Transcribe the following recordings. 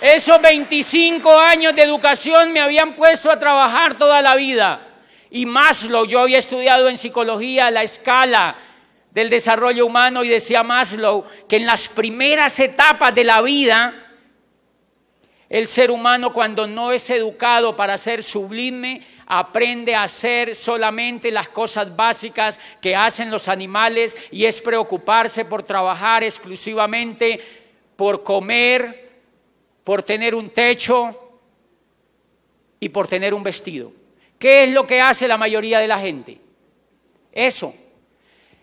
Esos 25 años de educación me habían puesto a trabajar toda la vida. Y Maslow, yo había estudiado en psicología la escala del desarrollo humano y decía Maslow que en las primeras etapas de la vida, el ser humano cuando no es educado para ser sublime, aprende a hacer solamente las cosas básicas que hacen los animales y es preocuparse por trabajar exclusivamente, por comer, por tener un techo y por tener un vestido. ¿Qué es lo que hace la mayoría de la gente? Eso.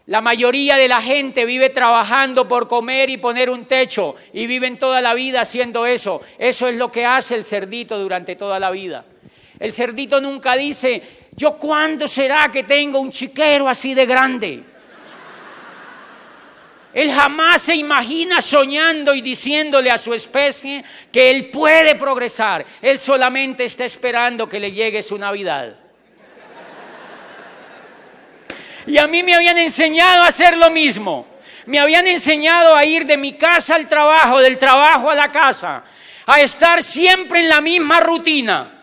La mayoría de la gente vive trabajando por comer y poner un techo y viven toda la vida haciendo eso. Eso es lo que hace el cerdito durante toda la vida. El cerdito nunca dice, yo cuándo será que tengo un chiquero así de grande. Él jamás se imagina soñando y diciéndole a su especie que él puede progresar. Él solamente está esperando que le llegue su Navidad. Y a mí me habían enseñado a hacer lo mismo. Me habían enseñado a ir de mi casa al trabajo, del trabajo a la casa, a estar siempre en la misma rutina.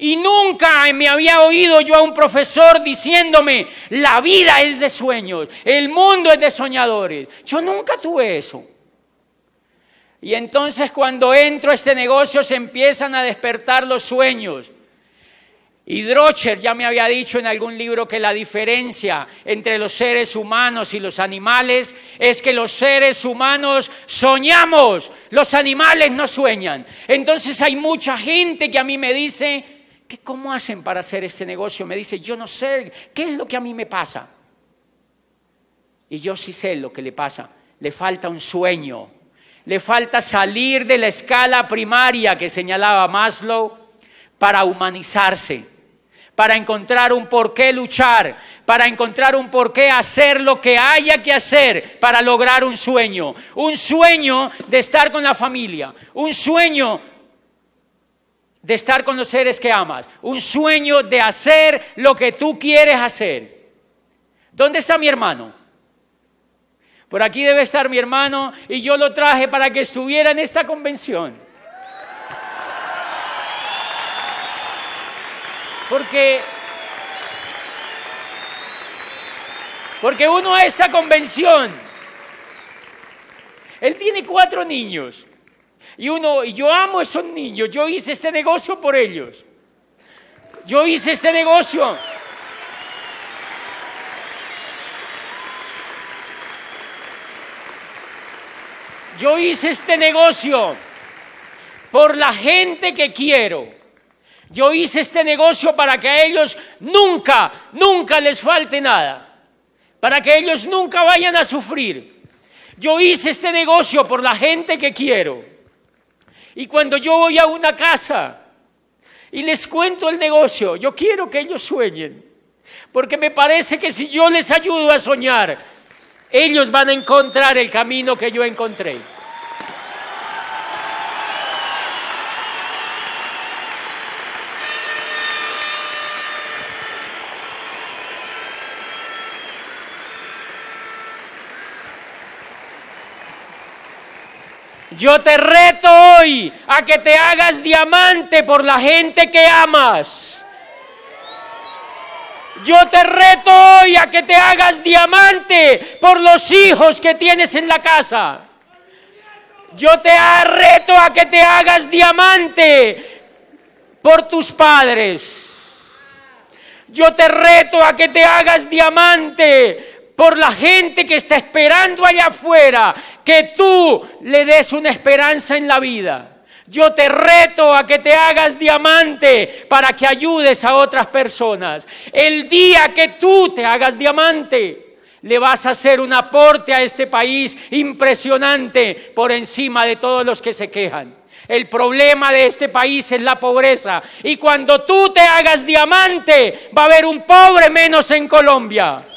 Y nunca me había oído yo a un profesor diciéndome, la vida es de sueños, el mundo es de soñadores. Yo nunca tuve eso. Y entonces cuando entro a este negocio se empiezan a despertar los sueños. Y Drocher ya me había dicho en algún libro que la diferencia entre los seres humanos y los animales es que los seres humanos soñamos, los animales no sueñan. Entonces hay mucha gente que a mí me dice, ¿Cómo hacen para hacer este negocio? Me dice, yo no sé, ¿qué es lo que a mí me pasa? Y yo sí sé lo que le pasa. Le falta un sueño, le falta salir de la escala primaria que señalaba Maslow para humanizarse, para encontrar un por qué luchar, para encontrar un por qué hacer lo que haya que hacer para lograr un sueño. Un sueño de estar con la familia, un sueño de estar con los seres que amas, un sueño de hacer lo que tú quieres hacer. ¿Dónde está mi hermano? Por aquí debe estar mi hermano y yo lo traje para que estuviera en esta convención. Porque porque uno a esta convención él tiene cuatro niños y uno, yo amo a esos niños, yo hice este negocio por ellos. Yo hice este negocio. Yo hice este negocio por la gente que quiero. Yo hice este negocio para que a ellos nunca, nunca les falte nada. Para que ellos nunca vayan a sufrir. Yo hice este negocio por la gente que quiero. Y cuando yo voy a una casa y les cuento el negocio, yo quiero que ellos sueñen, porque me parece que si yo les ayudo a soñar, ellos van a encontrar el camino que yo encontré. Yo te reto hoy a que te hagas diamante por la gente que amas. Yo te reto hoy a que te hagas diamante por los hijos que tienes en la casa. Yo te reto a que te hagas diamante por tus padres. Yo te reto a que te hagas diamante por la gente que está esperando allá afuera, que tú le des una esperanza en la vida. Yo te reto a que te hagas diamante para que ayudes a otras personas. El día que tú te hagas diamante, le vas a hacer un aporte a este país impresionante por encima de todos los que se quejan. El problema de este país es la pobreza. Y cuando tú te hagas diamante, va a haber un pobre menos en Colombia.